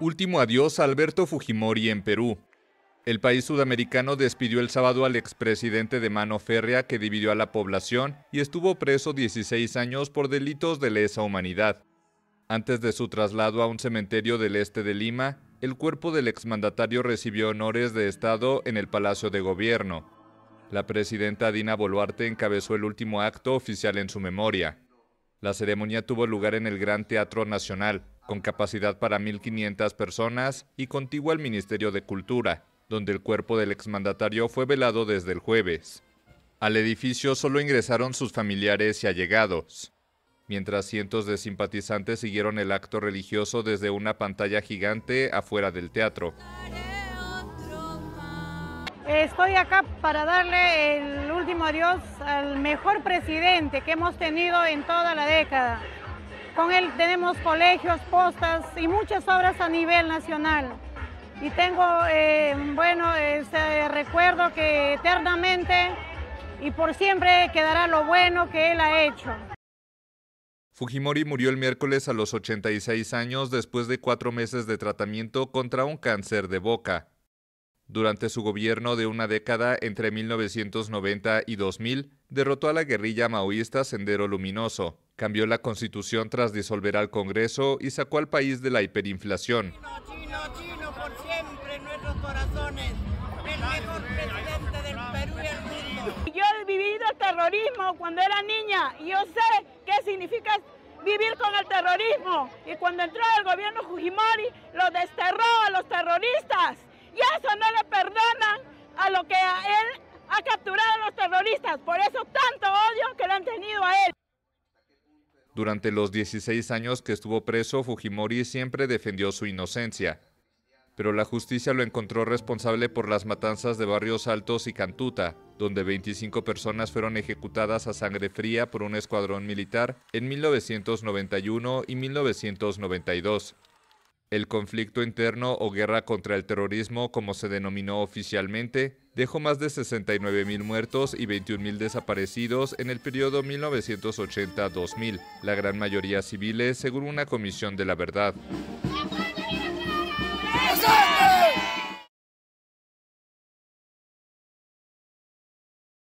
Último adiós a Alberto Fujimori en Perú. El país sudamericano despidió el sábado al expresidente de mano férrea que dividió a la población y estuvo preso 16 años por delitos de lesa humanidad. Antes de su traslado a un cementerio del este de Lima, el cuerpo del exmandatario recibió honores de Estado en el Palacio de Gobierno. La presidenta Dina Boluarte encabezó el último acto oficial en su memoria. La ceremonia tuvo lugar en el Gran Teatro Nacional, con capacidad para 1.500 personas y contiguo al Ministerio de Cultura, donde el cuerpo del exmandatario fue velado desde el jueves. Al edificio solo ingresaron sus familiares y allegados, mientras cientos de simpatizantes siguieron el acto religioso desde una pantalla gigante afuera del teatro. Estoy acá para darle el último adiós al mejor presidente que hemos tenido en toda la década, con él tenemos colegios, postas y muchas obras a nivel nacional. Y tengo, eh, bueno, ese recuerdo que eternamente y por siempre quedará lo bueno que él ha hecho. Fujimori murió el miércoles a los 86 años después de cuatro meses de tratamiento contra un cáncer de boca. Durante su gobierno de una década entre 1990 y 2000, derrotó a la guerrilla maoísta Sendero Luminoso, cambió la constitución tras disolver al Congreso y sacó al país de la hiperinflación. Chino, chino, chino, por siempre en nuestros corazones. El mejor presidente del Perú y el mundo. Yo he vivido el terrorismo cuando era niña y yo sé qué significa vivir con el terrorismo. Y cuando entró el gobierno Fujimori, lo desterró a los terroristas. Y eso no le perdonan a lo que a él ha capturado a los terroristas. Por eso tanto odio que le han tenido a él. Durante los 16 años que estuvo preso, Fujimori siempre defendió su inocencia. Pero la justicia lo encontró responsable por las matanzas de Barrios Altos y Cantuta, donde 25 personas fueron ejecutadas a sangre fría por un escuadrón militar en 1991 y 1992. El conflicto interno o guerra contra el terrorismo, como se denominó oficialmente, dejó más de 69.000 muertos y 21.000 desaparecidos en el periodo 1980-2000, la gran mayoría civiles según una comisión de la verdad.